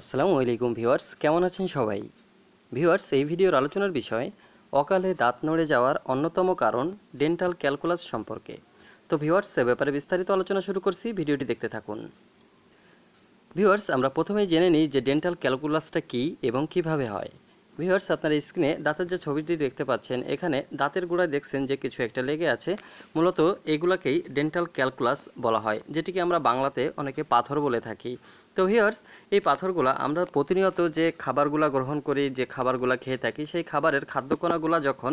আসসালামু আলাইকুম ভিউয়ার্স কেমন আছেন সবাই ভিউয়ার্স এই ভিডিওর আলোচনার বিষয় অকালে দাঁত নড়ে যাওয়ার অন্যতম কারণ ডেন্টাল ক্যালকুলাস সম্পর্কে তো ভিউয়ার্স এ ব্যাপারে বিস্তারিত আলোচনা শুরু করছি ভিডিওটি দেখতে থাকুন ভিউয়ার্স আমরা প্রথমেই জেনে নিই যে ডেন্টাল ক্যালকুলাসটা কী এবং কিভাবে হয় ভিউয়ার্স আপনার স্ক্রিনে দাঁতের যে ছবিটি দেখতে পাচ্ছেন এখানে দাঁতের গোড়ায় দেখছেন যে কিছু একটা লেগে আছে মূলত এগুলাকেই ডেন্টাল ক্যালকুলাস বলা হয় যেটিকে আমরা বাংলাতে অনেকে পাথর বলে থাকি তো হিয়ার্স এই পাথরগুলা আমরা প্রতিনিয়ত যে খাবারগুলা গ্রহণ করি যে খাবারগুলা খেয়ে থাকি সেই খাবারের খাদ্যকণাগুলা যখন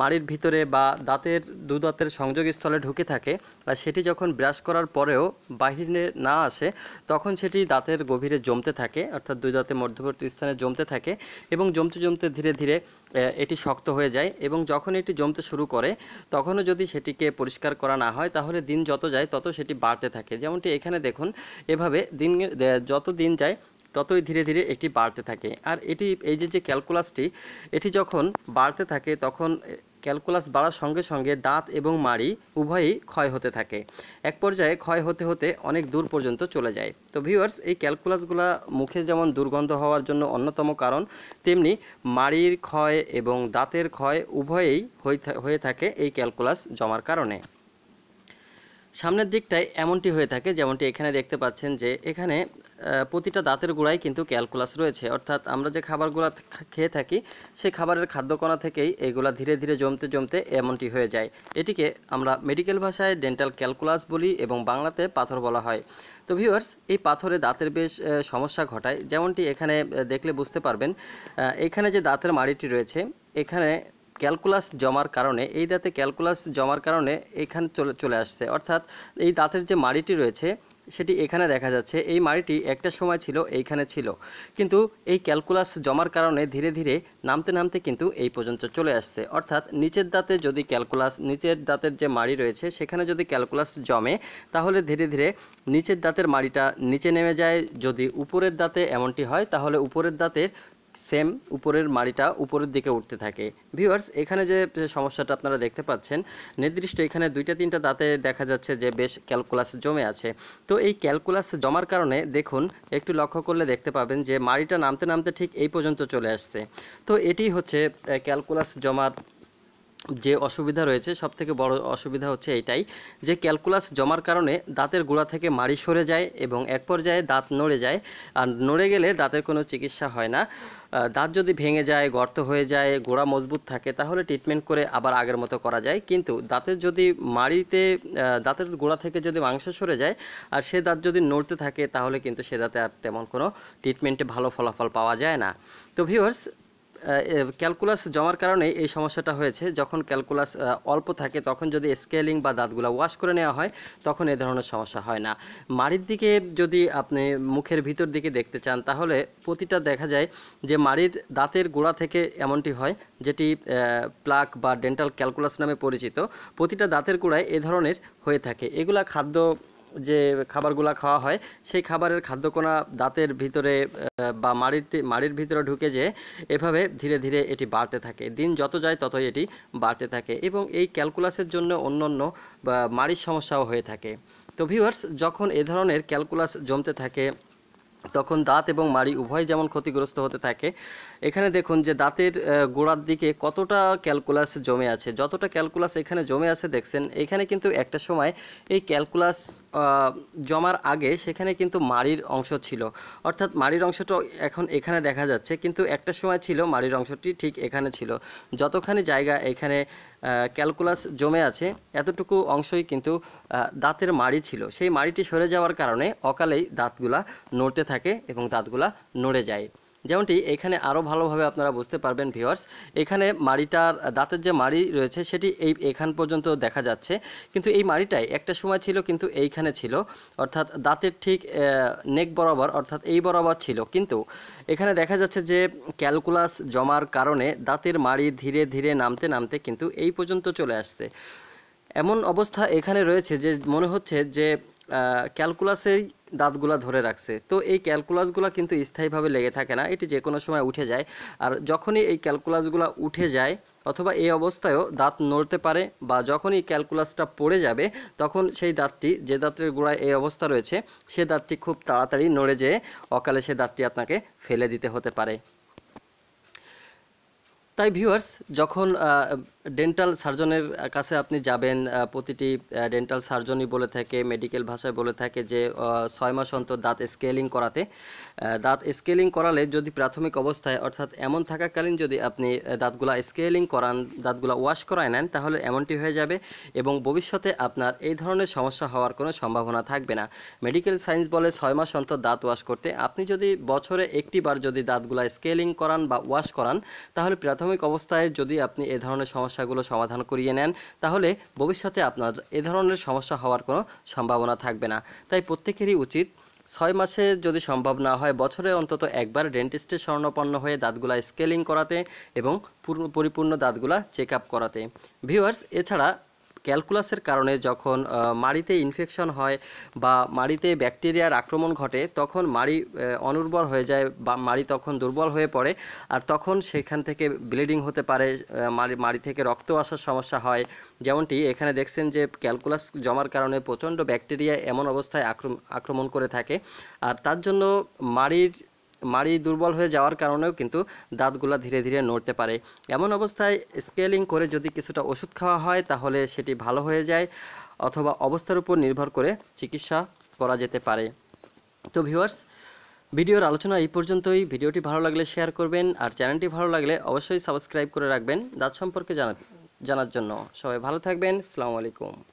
মাড়ির ভিতরে বা দাঁতের দুদাঁতের সংযোগ সংযোগস্থলে ঢুকে থাকে আর সেটি যখন ব্রাশ করার পরেও বাহিরে না আসে তখন সেটি দাঁতের গভীরে জমতে থাকে অর্থাৎ দুই দাঁতের মধ্যবর্তী স্থানে জমতে থাকে এবং জমতে জমতে ধীরে ধীরে এটি শক্ত হয়ে যায় এবং যখন এটি জমতে শুরু করে তখনও যদি সেটিকে পরিষ্কার করা না হয় তাহলে দিন যত যায় তত সেটি বাড়তে থাকে যেমনটি এখানে দেখুন এভাবে দিন যত দিন যায় ততই ধীরে ধীরে এটি বাড়তে থাকে আর এটি এই যে যে ক্যালকুলাসটি এটি যখন বাড়তে থাকে তখন ক্যালকুলাস বাড়ার সঙ্গে সঙ্গে দাঁত এবং মাড়ি উভয়ই ক্ষয় হতে থাকে এক পর্যায়ে ক্ষয় হতে হতে অনেক দূর পর্যন্ত চলে যায় তো ভিউয়ার্স এই ক্যালকুলাসগুলা মুখে যেমন দুর্গন্ধ হওয়ার জন্য অন্যতম কারণ তেমনি মাড়ির ক্ষয় এবং দাঁতের ক্ষয় উভয়েই হয়ে থাকে এই ক্যালকুলাস জমার কারণে সামনের দিকটায় এমনটি হয়ে থাকে যেমনটি এখানে দেখতে পাচ্ছেন যে এখানে প্রতিটা দাঁতের গোড়ায় কিন্তু ক্যালকুলাস রয়েছে অর্থাৎ আমরা যে খাবারগুলো খেয়ে থাকি সেই খাবারের খাদ্যকণা থেকেই এগুলা ধীরে ধীরে জমতে জমতে এমনটি হয়ে যায় এটিকে আমরা মেডিকেল ভাষায় ডেন্টাল ক্যালকুলাস বলি এবং বাংলাতে পাথর বলা হয় তো ভিউয়ার্স এই পাথরে দাঁতের বেশ সমস্যা ঘটায় যেমনটি এখানে দেখলে বুঝতে পারবেন এখানে যে দাঁতের মাড়িটি রয়েছে এখানে ক্যালকুলাস জমার কারণে এই দাঁতে ক্যালকুলাস জমার কারণে এখানে চলে চলে আসছে অর্থাৎ এই দাঁতের যে মাড়িটি রয়েছে সেটি এখানে দেখা যাচ্ছে এই মাড়িটি একটা সময় ছিল এইখানে ছিল কিন্তু এই ক্যালকুলাস জমার কারণে ধীরে ধীরে নামতে নামতে কিন্তু এই পর্যন্ত চলে আসছে অর্থাৎ নিচের দাঁতে যদি ক্যালকুলাস নিচের দাঁতের যে মাড়ি রয়েছে সেখানে যদি ক্যালকুলাস জমে তাহলে ধীরে ধীরে নিচের দাঁতের মাড়িটা নিচে নেমে যায় যদি উপরের দাঁতে এমনটি হয় তাহলে উপরের দাঁতের সেম উপরের মাড়িটা উপরের দিকে উঠতে থাকে ভিউয়ার্স এখানে যে সমস্যাটা আপনারা দেখতে পাচ্ছেন নির্দিষ্ট এখানে দুইটা তিনটা দাঁতে দেখা যাচ্ছে যে বেশ ক্যালকুলাস জমে আছে তো এই ক্যালকুলাস জমার কারণে দেখুন একটু লক্ষ্য করলে দেখতে পাবেন যে মাড়িটা নামতে নামতে ঠিক এই পর্যন্ত চলে আসছে তো এটি হচ্ছে ক্যালকুলাস জমার যে অসুবিধা রয়েছে সবথেকে বড় অসুবিধা হচ্ছে এটাই যে ক্যালকুলাস জমার কারণে দাঁতের গোড়া থেকে মাড়ি সরে যায় এবং এক পর্যায়ে দাঁত নড়ে যায় আর নড়ে গেলে দাঁতের কোনো চিকিৎসা হয় না দাঁত যদি ভেঙে যায় গর্ত হয়ে যায় গোড়া মজবুত থাকে তাহলে ট্রিটমেন্ট করে আবার আগের মতো করা যায় কিন্তু দাঁতের যদি মাড়িতে দাঁতের গোড়া থেকে যদি মাংস সরে যায় আর সে দাঁত যদি নড়তে থাকে তাহলে কিন্তু সে দাঁতে আর তেমন কোনো ট্রিটমেন্টে ভালো ফলাফল পাওয়া যায় না তো ভিউয়ার্স ক্যালকুলাস জমার কারণে এই সমস্যাটা হয়েছে যখন ক্যালকুলাস অল্প থাকে তখন যদি স্কেলিং বা দাঁতগুলো ওয়াশ করে নেওয়া হয় তখন এ ধরনের সমস্যা হয় না মাড়ির দিকে যদি আপনি মুখের ভিতর দিকে দেখতে চান তাহলে প্রতিটা দেখা যায় যে মাড়ির দাঁতের গোড়া থেকে এমনটি হয় যেটি প্লাক বা ডেন্টাল ক্যালকুলাস নামে পরিচিত প্রতিটা দাঁতের গোড়ায় এ ধরনের হয়ে থাকে এগুলা খাদ্য যে খাবারগুলা খাওয়া হয় সেই খাবারের খাদ্যকণা দাঁতের ভিতরে বা মাড়ির মাড়ির ভিতরে ঢুকে যে এভাবে ধীরে ধীরে এটি বাড়তে থাকে দিন যত যায় ততই এটি বাড়তে থাকে এবং এই ক্যালকুলাসের জন্য অন্য অন্য মাড়ির সমস্যাও হয়ে থাকে তো ভিউয়ার্স যখন এ ধরনের ক্যালকুলাস জমতে থাকে তখন দাঁত এবং মাড়ি উভয় যেমন ক্ষতিগ্রস্ত হতে থাকে এখানে দেখুন যে দাঁতের গোড়ার দিকে কতটা ক্যালকুলাস জমে আছে যতটা ক্যালকুলাস এখানে জমে আছে দেখছেন এখানে কিন্তু একটা সময় এই ক্যালকুলাস জমার আগে সেখানে কিন্তু মাড়ির অংশ ছিল অর্থাৎ মাড়ির অংশটা এখন এখানে দেখা যাচ্ছে কিন্তু একটা সময় ছিল মাড়ির অংশটি ঠিক এখানে ছিল যতখানি জায়গা এখানে ক্যালকুলাস জমে আছে এতটুকু অংশই কিন্তু দাঁতের মাড়ি ছিল সেই মাড়িটি সরে যাওয়ার কারণে অকালেই দাঁতগুলা নড়তে থাকে এবং দাঁতগুলা নড়ে যায় যেমনটি এখানে আরও ভালোভাবে আপনারা বুঝতে পারবেন ভিওয়ার্স এখানে মাড়িটার দাঁতের যে মাড়ি রয়েছে সেটি এই এখান পর্যন্ত দেখা যাচ্ছে কিন্তু এই মাড়িটাই একটা সময় ছিল কিন্তু এইখানে ছিল অর্থাৎ দাঁতের ঠিক নেক বরাবর অর্থাৎ এই বরাবর ছিল কিন্তু এখানে দেখা যাচ্ছে যে ক্যালকুলাস জমার কারণে দাঁতের মাড়ি ধীরে ধীরে নামতে নামতে কিন্তু এই পর্যন্ত চলে আসছে এমন অবস্থা এখানে রয়েছে যে মনে হচ্ছে যে ক্যালকুলাসের দাঁতগুলা ধরে রাখছে তো এই ক্যালকুলাসগুলো কিন্তু স্থায়ীভাবে লেগে থাকে না এটি যে কোনো সময় উঠে যায় আর যখনই এই ক্যালকুলাসগুলো উঠে যায় অথবা এই অবস্থায়ও দাঁত নড়তে পারে বা যখনই ক্যালকুলাসটা পড়ে যাবে তখন সেই দাঁতটি যে দাঁতের গোড়ায় এই অবস্থা রয়েছে সে দাঁতটি খুব তাড়াতাড়ি নড়ে যেয়ে অকালে সে দাঁতটি আপনাকে ফেলে দিতে হতে পারে তাই ভিউয়ার্স যখন ডেন্টাল সার্জনের কাছে আপনি যাবেন প্রতিটি ডেন্টাল সার্জনই বলে থাকে মেডিকেল ভাষায় বলে থাকে যে ছয় মাস অন্তর দাঁত স্কেলিং করাতে দাঁত স্কেলিং করালে যদি প্রাথমিক অবস্থায় অর্থাৎ এমন থাকাকালীন যদি আপনি দাঁতগুলা স্কেলিং করান দাঁতগুলা ওয়াশ করায় নেন তাহলে এমনটি হয়ে যাবে এবং ভবিষ্যতে আপনার এই ধরনের সমস্যা হওয়ার কোনো সম্ভাবনা থাকবে না মেডিকেল সায়েন্স বলে ছয় মাস অন্তর দাঁত ওয়াশ করতে আপনি যদি বছরে একটিবার যদি দাঁতগুলা স্কেলিং করান বা ওয়াশ করান তাহলে প্রাথমিক অবস্থায় যদি আপনি এ ধরনের সমস্যা সমস্যাগুলো সমাধান করিয়ে নেন তাহলে ভবিষ্যতে আপনার এ ধরনের সমস্যা হওয়ার কোনো সম্ভাবনা থাকবে না তাই প্রত্যেকেরই উচিত ছয় মাসে যদি সম্ভব না হয় বছরে অন্তত একবার ডেন্টিস্টে স্বর্ণপন্ন হয়ে দাঁতগুলা স্কেলিং করাতে এবং পরিপূর্ণ দাঁতগুলা চেক আপ করাতে ভিউয়ার্স এছাড়া ক্যালকুলাসের কারণে যখন মাড়িতে ইনফেকশন হয় বা মাড়িতে ব্যাকটেরিয়ার আক্রমণ ঘটে তখন মাড়ি অনুর্বর হয়ে যায় বা মাড়ি তখন দুর্বল হয়ে পড়ে আর তখন সেখান থেকে ব্লিডিং হতে পারে মাড়ি মাড়ি থেকে রক্ত আসার সমস্যা হয় যেমনটি এখানে দেখছেন যে ক্যালকুলাস জমার কারণে প্রচণ্ড ব্যাকটেরিয়া এমন অবস্থায় আক্রমণ করে থাকে আর তার জন্য মাড়ির মাড়ি দুর্বল হয়ে যাওয়ার কারণেও কিন্তু দাঁতগুলো ধীরে ধীরে নড়তে পারে এমন অবস্থায় স্কেলিং করে যদি কিছুটা ওষুধ খাওয়া হয় তাহলে সেটি ভালো হয়ে যায় অথবা অবস্থার উপর নির্ভর করে চিকিৎসা করা যেতে পারে তো ভিউয়ার্স ভিডিওর আলোচনা এই পর্যন্তই ভিডিওটি ভালো লাগলে শেয়ার করবেন আর চ্যানেলটি ভালো লাগলে অবশ্যই সাবস্ক্রাইব করে রাখবেন দাঁত সম্পর্কে জানা জানার জন্য সবাই ভালো থাকবেন সালামু আলাইকুম